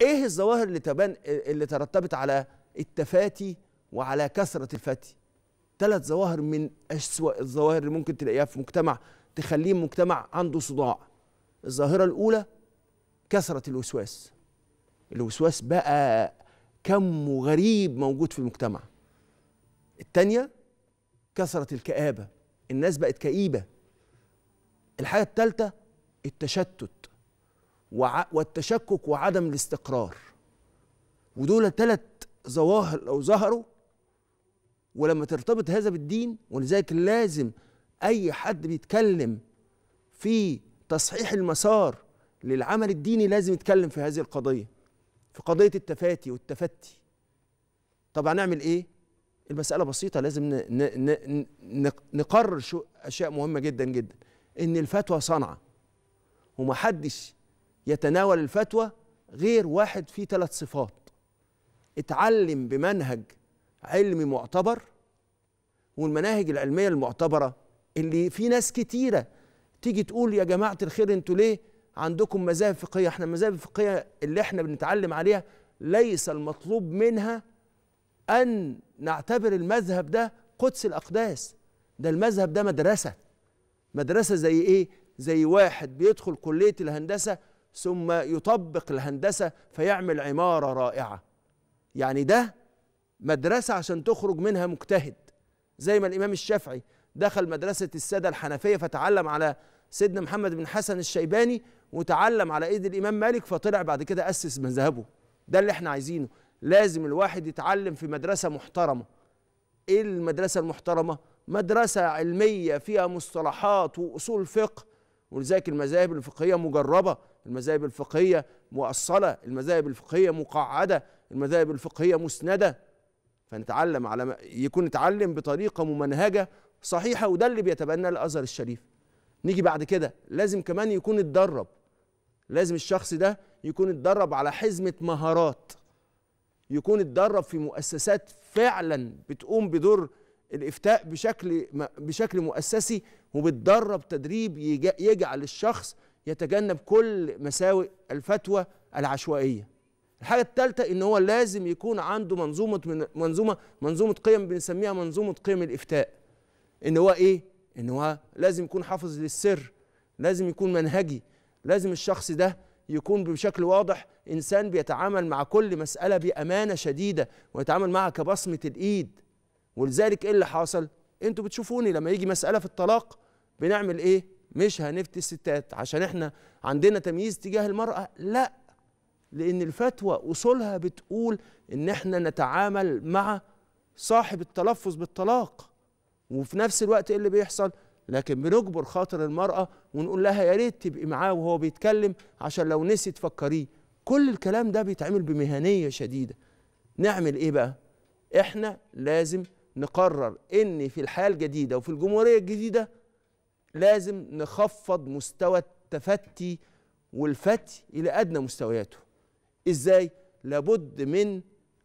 ايه الظواهر اللي تبان اللي ترتبت على التفاتي وعلى كثره الفتي ثلاث ظواهر من اسوا الظواهر اللي ممكن تلاقيها في مجتمع تخليه مجتمع عنده صداع الظاهره الاولى كثره الوسواس الوسواس بقى كم غريب موجود في المجتمع الثانيه كثرة الكآبة الناس بقت كئيبة الحاجة الثالثه التشتت والتشكك وعدم الاستقرار ودول ثلاث ظواهر لو ظهروا ولما ترتبط هذا بالدين ولذلك لازم اي حد بيتكلم في تصحيح المسار للعمل الديني لازم يتكلم في هذه القضيه في قضيه التفاتي والتفتي طب هنعمل ايه المساله بسيطه لازم نقرر اشياء مهمه جدا جدا ان الفتوى صنعه ومحدش يتناول الفتوى غير واحد فيه ثلاث صفات اتعلم بمنهج علمي معتبر والمناهج العلميه المعتبره اللي في ناس كتيره تيجي تقول يا جماعه الخير انتوا ليه عندكم مذاهب فقهيه احنا المذاهب الفقهيه اللي احنا بنتعلم عليها ليس المطلوب منها ان نعتبر المذهب ده قدس الاقداس ده المذهب ده مدرسه مدرسه زي ايه زي واحد بيدخل كليه الهندسه ثم يطبق الهندسة فيعمل عمارة رائعة يعني ده مدرسة عشان تخرج منها مجتهد زي ما الإمام الشافعي دخل مدرسة السادة الحنفية فتعلم على سيدنا محمد بن حسن الشيباني وتعلم على ايد الامام مالك فطلع بعد كده اسس مذهبه ده اللي احنا عايزينه لازم الواحد يتعلم في مدرسه محترمه ايه المدرسه المحترمه مدرسه علميه فيها مصطلحات واصول فقه ولذلك المذاهب الفقهيه مجربه المذاهب الفقهية مؤصلة المذاهب الفقهية مقعدة المذاهب الفقهية مسندة فنتعلم على يكون نتعلم بطريقة ممنهجة صحيحة وده اللي بيتبناه الأزهر الشريف نيجي بعد كده لازم كمان يكون اتدرب لازم الشخص ده يكون اتدرب على حزمة مهارات يكون اتدرب في مؤسسات فعلا بتقوم بدور الافتاء بشكل بشكل مؤسسي وبتدرب تدريب يجعل الشخص يتجنب كل مساوئ الفتوى العشوائيه الحاجه الثالثه ان هو لازم يكون عنده منظومه من منظومه منظومه قيم بنسميها منظومه قيم الافتاء ان هو ايه ان هو لازم يكون حافظ للسر لازم يكون منهجي لازم الشخص ده يكون بشكل واضح انسان بيتعامل مع كل مساله بامانه شديده ويتعامل معها كبصمه الايد ولذلك ايه اللي حاصل؟ انتوا بتشوفوني لما يجي مساله في الطلاق بنعمل ايه مش هنفتي الستات عشان احنا عندنا تمييز تجاه المرأة لا لأن الفتوى أصولها بتقول إن احنا نتعامل مع صاحب التلفظ بالطلاق وفي نفس الوقت ايه اللي بيحصل؟ لكن بنجبر خاطر المرأة ونقول لها يا ريت تبقي معاه وهو بيتكلم عشان لو نسي تفكريه كل الكلام ده بيتعمل بمهنية شديدة نعمل ايه بقى؟ احنا لازم نقرر ان في الحياة الجديدة وفي الجمهورية الجديدة لازم نخفض مستوى التفتي والفتي إلى أدنى مستوياته إزاي؟ لابد من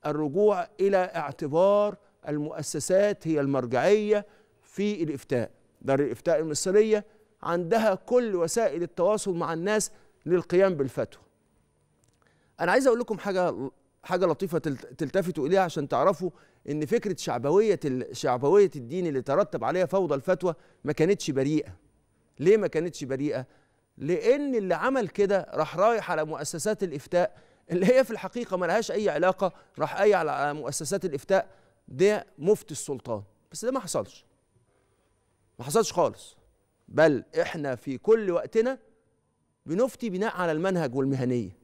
الرجوع إلى اعتبار المؤسسات هي المرجعية في الإفتاء دار الإفتاء المصرية عندها كل وسائل التواصل مع الناس للقيام بالفتوى أنا عايز أقول لكم حاجة حاجه لطيفه تلتفتوا اليها عشان تعرفوا ان فكره شعبويه شعبويه الدين اللي ترتب عليها فوضى الفتوى ما كانتش بريئه ليه ما كانتش بريئه لان اللي عمل كده راح رايح على مؤسسات الافتاء اللي هي في الحقيقه ما لهاش اي علاقه راح اي على مؤسسات الافتاء ده مفتي السلطان بس ده ما حصلش ما حصلش خالص بل احنا في كل وقتنا بنفتي بناء على المنهج والمهنيه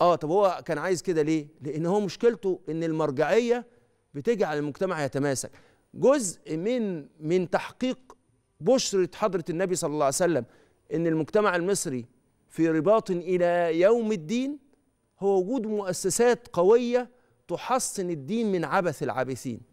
اه طب هو كان عايز كده ليه؟ لان هو مشكلته ان المرجعيه بتجعل المجتمع يتماسك جزء من من تحقيق بشرة حضرة النبي صلى الله عليه وسلم ان المجتمع المصري في رباط الى يوم الدين هو وجود مؤسسات قويه تحصن الدين من عبث العابثين